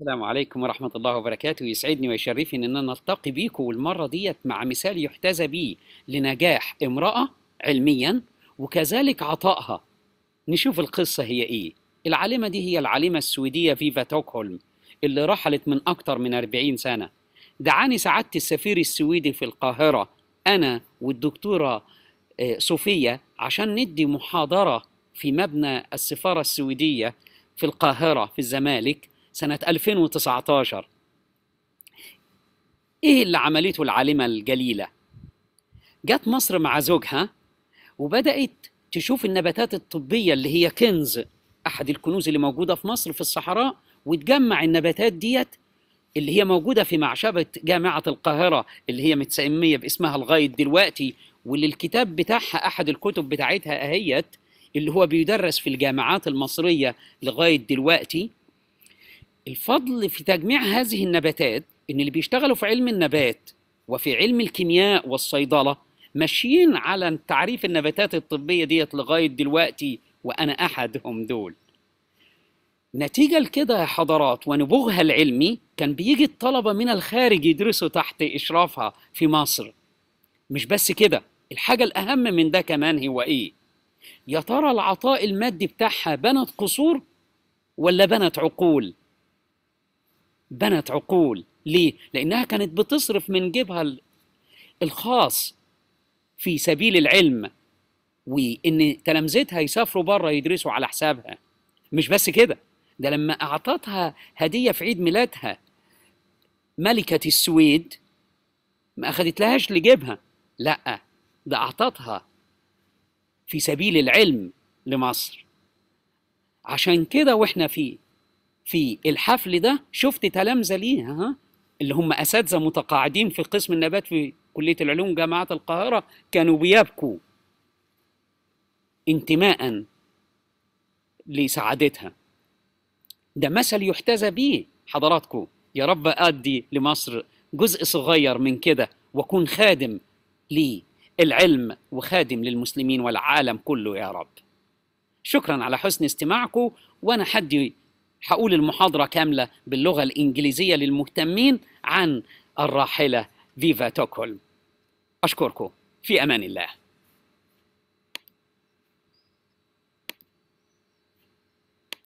السلام عليكم ورحمة الله وبركاته يسعدني ويشرفني أن نلتقي بيكم والمرة ديت مع مثال يحتذى به لنجاح امرأة علميا وكذلك عطائها نشوف القصة هي إيه العالمة دي هي العالمة السويدية فيفا توكهولم اللي رحلت من أكتر من 40 سنة دعاني سعادة السفير السويدي في القاهرة أنا والدكتورة آه، صوفية عشان ندي محاضرة في مبنى السفارة السويدية في القاهرة في الزمالك سنة 2019 إيه اللي عملته العالمة الجليلة؟ جت مصر مع زوجها وبدأت تشوف النباتات الطبية اللي هي كنز أحد الكنوز اللي موجودة في مصر في الصحراء وتجمع النباتات ديت اللي هي موجودة في معشبة جامعة القاهرة اللي هي متسمية باسمها لغاية دلوقتي واللي الكتاب بتاعها أحد الكتب بتاعتها أهيت اللي هو بيدرس في الجامعات المصرية لغاية دلوقتي الفضل في تجميع هذه النباتات ان اللي بيشتغلوا في علم النبات وفي علم الكيمياء والصيدله ماشيين على تعريف النباتات الطبيه ديت لغايه دلوقتي وانا احدهم دول نتيجة لكده يا حضرات ونبوغها العلمي كان بيجي الطلبة من الخارج يدرسوا تحت إشرافها في مصر مش بس كده الحاجة الأهم من ده كمان هو إيه؟ يا ترى العطاء المادي بتاعها بنت قصور ولا بنت عقول؟ بنت عقول ليه؟ لأنها كانت بتصرف من جيبها الخاص في سبيل العلم وإن تلامذتها يسافروا بره يدرسوا على حسابها مش بس كده ده لما أعطتها هدية في عيد ميلادها ملكة السويد ما أخدتلهاش لجيبها لأ ده أعطتها في سبيل العلم لمصر عشان كده وإحنا فيه في الحفل ده شفت تلامذه ليها ها اللي هم اساتذه متقاعدين في قسم النبات في كليه العلوم جامعه القاهره كانوا بيبكوا انتماء لسعادتها ده مثل يحتذى به حضراتكم يا رب أدي لمصر جزء صغير من كده وأكون خادم للعلم وخادم للمسلمين والعالم كله يا رب شكرا على حسن استماعكم وأنا حدي هقول المحاضرة كاملة باللغة الإنجليزية للمهتمين عن الراحلة فيفا توكهولم أشكركم في أمان الله